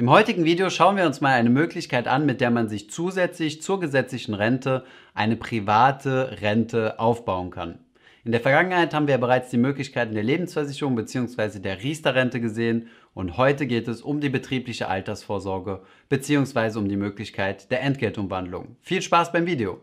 Im heutigen Video schauen wir uns mal eine Möglichkeit an, mit der man sich zusätzlich zur gesetzlichen Rente eine private Rente aufbauen kann. In der Vergangenheit haben wir bereits die Möglichkeiten der Lebensversicherung bzw. der Riester-Rente gesehen und heute geht es um die betriebliche Altersvorsorge bzw. um die Möglichkeit der Entgeltumwandlung. Viel Spaß beim Video!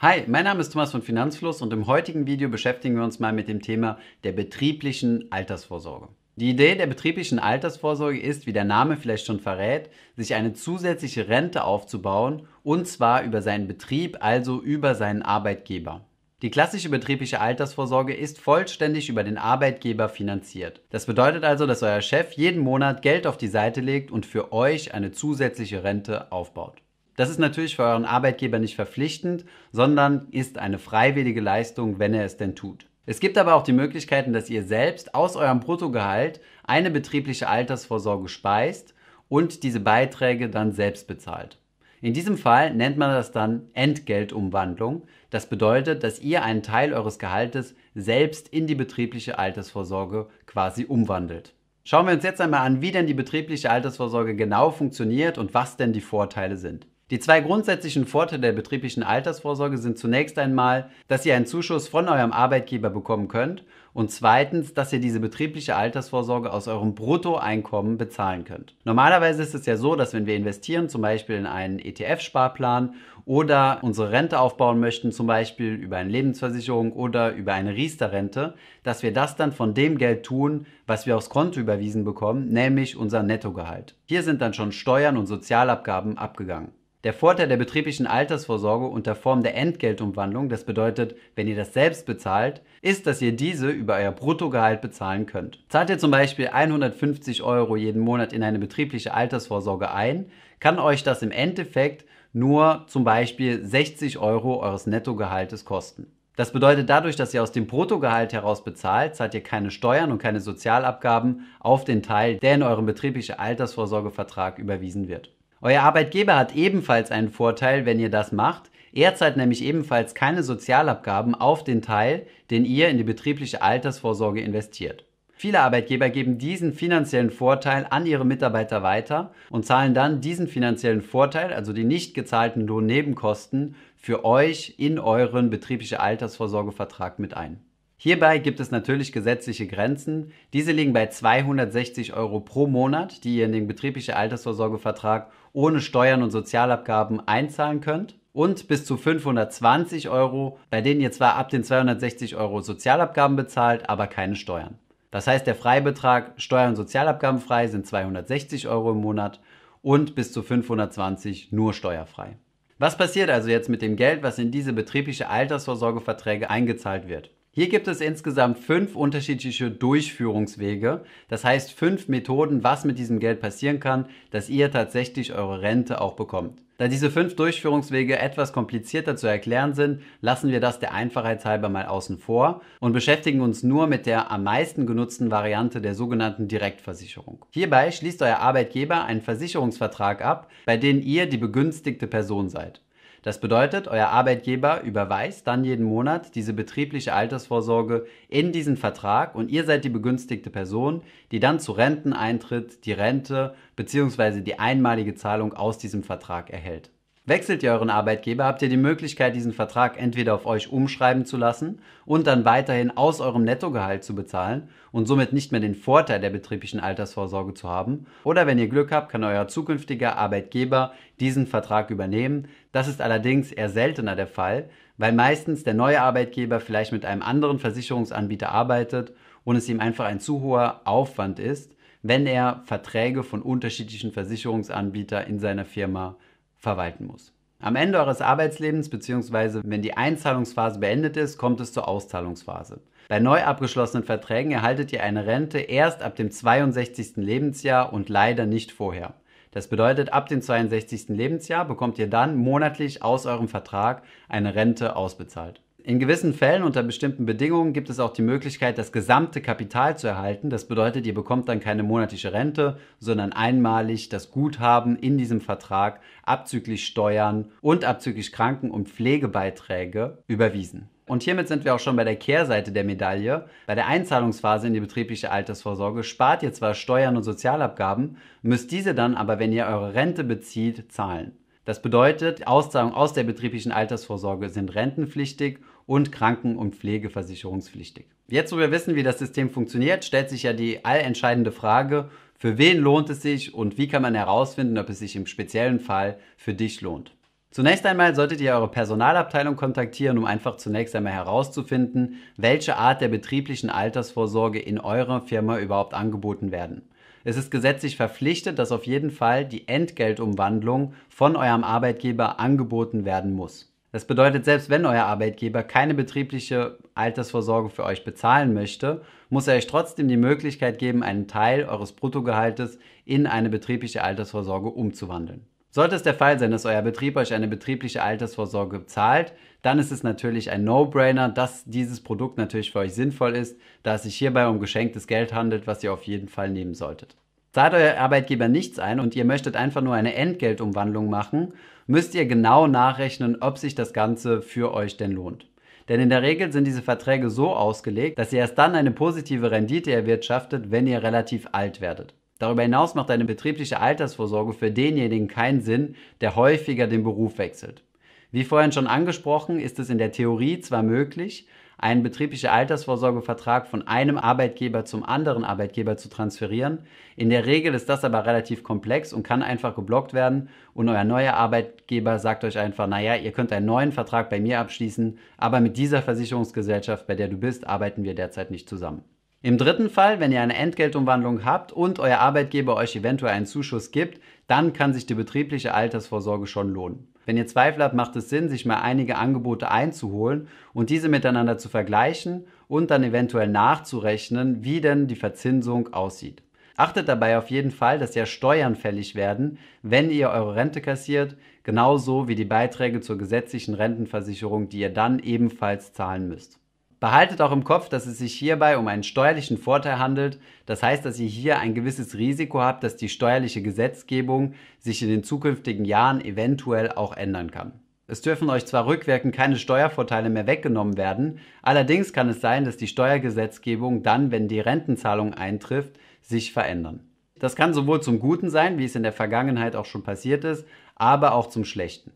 Hi, mein Name ist Thomas von Finanzfluss und im heutigen Video beschäftigen wir uns mal mit dem Thema der betrieblichen Altersvorsorge. Die Idee der betrieblichen Altersvorsorge ist, wie der Name vielleicht schon verrät, sich eine zusätzliche Rente aufzubauen und zwar über seinen Betrieb, also über seinen Arbeitgeber. Die klassische betriebliche Altersvorsorge ist vollständig über den Arbeitgeber finanziert. Das bedeutet also, dass euer Chef jeden Monat Geld auf die Seite legt und für euch eine zusätzliche Rente aufbaut. Das ist natürlich für euren Arbeitgeber nicht verpflichtend, sondern ist eine freiwillige Leistung, wenn er es denn tut. Es gibt aber auch die Möglichkeiten, dass ihr selbst aus eurem Bruttogehalt eine betriebliche Altersvorsorge speist und diese Beiträge dann selbst bezahlt. In diesem Fall nennt man das dann Entgeltumwandlung. Das bedeutet, dass ihr einen Teil eures Gehaltes selbst in die betriebliche Altersvorsorge quasi umwandelt. Schauen wir uns jetzt einmal an, wie denn die betriebliche Altersvorsorge genau funktioniert und was denn die Vorteile sind. Die zwei grundsätzlichen Vorteile der betrieblichen Altersvorsorge sind zunächst einmal, dass ihr einen Zuschuss von eurem Arbeitgeber bekommen könnt und zweitens, dass ihr diese betriebliche Altersvorsorge aus eurem Bruttoeinkommen bezahlen könnt. Normalerweise ist es ja so, dass wenn wir investieren, zum Beispiel in einen ETF-Sparplan oder unsere Rente aufbauen möchten, zum Beispiel über eine Lebensversicherung oder über eine Riester-Rente, dass wir das dann von dem Geld tun, was wir aufs Konto überwiesen bekommen, nämlich unser Nettogehalt. Hier sind dann schon Steuern und Sozialabgaben abgegangen. Der Vorteil der betrieblichen Altersvorsorge unter Form der Entgeltumwandlung, das bedeutet, wenn ihr das selbst bezahlt, ist, dass ihr diese über euer Bruttogehalt bezahlen könnt. Zahlt ihr zum Beispiel 150 Euro jeden Monat in eine betriebliche Altersvorsorge ein, kann euch das im Endeffekt nur zum Beispiel 60 Euro eures Nettogehaltes kosten. Das bedeutet, dadurch, dass ihr aus dem Bruttogehalt heraus bezahlt, zahlt ihr keine Steuern und keine Sozialabgaben auf den Teil, der in eurem betrieblichen Altersvorsorgevertrag überwiesen wird. Euer Arbeitgeber hat ebenfalls einen Vorteil, wenn ihr das macht. Er zahlt nämlich ebenfalls keine Sozialabgaben auf den Teil, den ihr in die betriebliche Altersvorsorge investiert. Viele Arbeitgeber geben diesen finanziellen Vorteil an ihre Mitarbeiter weiter und zahlen dann diesen finanziellen Vorteil, also die nicht gezahlten Lohnnebenkosten, für euch in euren betriebliche Altersvorsorgevertrag mit ein. Hierbei gibt es natürlich gesetzliche Grenzen. Diese liegen bei 260 Euro pro Monat, die ihr in den betrieblichen Altersvorsorgevertrag ohne Steuern und Sozialabgaben einzahlen könnt. Und bis zu 520 Euro, bei denen ihr zwar ab den 260 Euro Sozialabgaben bezahlt, aber keine Steuern. Das heißt, der Freibetrag Steuern und Sozialabgaben frei sind 260 Euro im Monat und bis zu 520 nur steuerfrei. Was passiert also jetzt mit dem Geld, was in diese betriebliche Altersvorsorgeverträge eingezahlt wird? Hier gibt es insgesamt fünf unterschiedliche Durchführungswege, das heißt fünf Methoden, was mit diesem Geld passieren kann, dass ihr tatsächlich eure Rente auch bekommt. Da diese fünf Durchführungswege etwas komplizierter zu erklären sind, lassen wir das der Einfachheit halber mal außen vor und beschäftigen uns nur mit der am meisten genutzten Variante der sogenannten Direktversicherung. Hierbei schließt euer Arbeitgeber einen Versicherungsvertrag ab, bei dem ihr die begünstigte Person seid. Das bedeutet, euer Arbeitgeber überweist dann jeden Monat diese betriebliche Altersvorsorge in diesen Vertrag und ihr seid die begünstigte Person, die dann zu Renteneintritt die Rente bzw. die einmalige Zahlung aus diesem Vertrag erhält. Wechselt ihr euren Arbeitgeber, habt ihr die Möglichkeit, diesen Vertrag entweder auf euch umschreiben zu lassen und dann weiterhin aus eurem Nettogehalt zu bezahlen und somit nicht mehr den Vorteil der betrieblichen Altersvorsorge zu haben. Oder wenn ihr Glück habt, kann euer zukünftiger Arbeitgeber diesen Vertrag übernehmen. Das ist allerdings eher seltener der Fall, weil meistens der neue Arbeitgeber vielleicht mit einem anderen Versicherungsanbieter arbeitet und es ihm einfach ein zu hoher Aufwand ist, wenn er Verträge von unterschiedlichen Versicherungsanbietern in seiner Firma verwalten muss. Am Ende eures Arbeitslebens bzw. wenn die Einzahlungsphase beendet ist, kommt es zur Auszahlungsphase. Bei neu abgeschlossenen Verträgen erhaltet ihr eine Rente erst ab dem 62. Lebensjahr und leider nicht vorher. Das bedeutet, ab dem 62. Lebensjahr bekommt ihr dann monatlich aus eurem Vertrag eine Rente ausbezahlt. In gewissen Fällen unter bestimmten Bedingungen gibt es auch die Möglichkeit, das gesamte Kapital zu erhalten. Das bedeutet, ihr bekommt dann keine monatliche Rente, sondern einmalig das Guthaben in diesem Vertrag abzüglich Steuern und abzüglich Kranken- und Pflegebeiträge überwiesen. Und hiermit sind wir auch schon bei der Kehrseite der Medaille. Bei der Einzahlungsphase in die betriebliche Altersvorsorge spart ihr zwar Steuern und Sozialabgaben, müsst diese dann aber, wenn ihr eure Rente bezieht, zahlen. Das bedeutet, Auszahlungen aus der betrieblichen Altersvorsorge sind rentenpflichtig und Kranken- und Pflegeversicherungspflichtig. Jetzt, wo wir wissen, wie das System funktioniert, stellt sich ja die allentscheidende Frage, für wen lohnt es sich und wie kann man herausfinden, ob es sich im speziellen Fall für dich lohnt. Zunächst einmal solltet ihr eure Personalabteilung kontaktieren, um einfach zunächst einmal herauszufinden, welche Art der betrieblichen Altersvorsorge in eurer Firma überhaupt angeboten werden. Es ist gesetzlich verpflichtet, dass auf jeden Fall die Entgeltumwandlung von eurem Arbeitgeber angeboten werden muss. Das bedeutet, selbst wenn euer Arbeitgeber keine betriebliche Altersvorsorge für euch bezahlen möchte, muss er euch trotzdem die Möglichkeit geben, einen Teil eures Bruttogehaltes in eine betriebliche Altersvorsorge umzuwandeln. Sollte es der Fall sein, dass euer Betrieb euch eine betriebliche Altersvorsorge zahlt, dann ist es natürlich ein No-Brainer, dass dieses Produkt natürlich für euch sinnvoll ist, da es sich hierbei um geschenktes Geld handelt, was ihr auf jeden Fall nehmen solltet. Zahlt euer Arbeitgeber nichts ein und ihr möchtet einfach nur eine Entgeltumwandlung machen, müsst ihr genau nachrechnen, ob sich das Ganze für euch denn lohnt. Denn in der Regel sind diese Verträge so ausgelegt, dass ihr erst dann eine positive Rendite erwirtschaftet, wenn ihr relativ alt werdet. Darüber hinaus macht eine betriebliche Altersvorsorge für denjenigen keinen Sinn, der häufiger den Beruf wechselt. Wie vorhin schon angesprochen, ist es in der Theorie zwar möglich, einen betrieblichen Altersvorsorgevertrag von einem Arbeitgeber zum anderen Arbeitgeber zu transferieren. In der Regel ist das aber relativ komplex und kann einfach geblockt werden und euer neuer Arbeitgeber sagt euch einfach, naja, ihr könnt einen neuen Vertrag bei mir abschließen, aber mit dieser Versicherungsgesellschaft, bei der du bist, arbeiten wir derzeit nicht zusammen. Im dritten Fall, wenn ihr eine Entgeltumwandlung habt und euer Arbeitgeber euch eventuell einen Zuschuss gibt, dann kann sich die betriebliche Altersvorsorge schon lohnen. Wenn ihr Zweifel habt, macht es Sinn, sich mal einige Angebote einzuholen und diese miteinander zu vergleichen und dann eventuell nachzurechnen, wie denn die Verzinsung aussieht. Achtet dabei auf jeden Fall, dass ja Steuern fällig werden, wenn ihr eure Rente kassiert, genauso wie die Beiträge zur gesetzlichen Rentenversicherung, die ihr dann ebenfalls zahlen müsst. Behaltet auch im Kopf, dass es sich hierbei um einen steuerlichen Vorteil handelt. Das heißt, dass ihr hier ein gewisses Risiko habt, dass die steuerliche Gesetzgebung sich in den zukünftigen Jahren eventuell auch ändern kann. Es dürfen euch zwar rückwirkend keine Steuervorteile mehr weggenommen werden, allerdings kann es sein, dass die Steuergesetzgebung dann, wenn die Rentenzahlung eintrifft, sich verändern. Das kann sowohl zum Guten sein, wie es in der Vergangenheit auch schon passiert ist, aber auch zum Schlechten.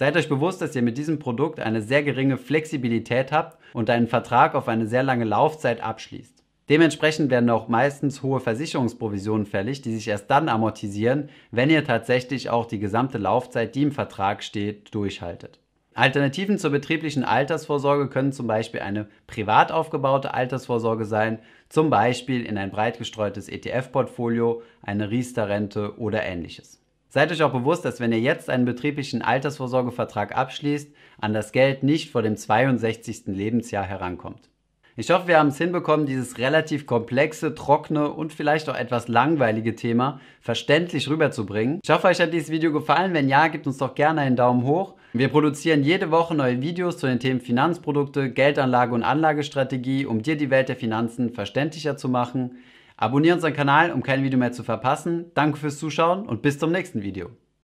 Seid euch bewusst, dass ihr mit diesem Produkt eine sehr geringe Flexibilität habt und einen Vertrag auf eine sehr lange Laufzeit abschließt. Dementsprechend werden auch meistens hohe Versicherungsprovisionen fällig, die sich erst dann amortisieren, wenn ihr tatsächlich auch die gesamte Laufzeit, die im Vertrag steht, durchhaltet. Alternativen zur betrieblichen Altersvorsorge können zum Beispiel eine privat aufgebaute Altersvorsorge sein, zum Beispiel in ein breit gestreutes ETF-Portfolio, eine Riester-Rente oder ähnliches. Seid euch auch bewusst, dass wenn ihr jetzt einen betrieblichen Altersvorsorgevertrag abschließt, an das Geld nicht vor dem 62. Lebensjahr herankommt. Ich hoffe, wir haben es hinbekommen, dieses relativ komplexe, trockene und vielleicht auch etwas langweilige Thema verständlich rüberzubringen. Ich hoffe, euch hat dieses Video gefallen. Wenn ja, gebt uns doch gerne einen Daumen hoch. Wir produzieren jede Woche neue Videos zu den Themen Finanzprodukte, Geldanlage und Anlagestrategie, um dir die Welt der Finanzen verständlicher zu machen. Abonniere unseren Kanal, um kein Video mehr zu verpassen. Danke fürs Zuschauen und bis zum nächsten Video.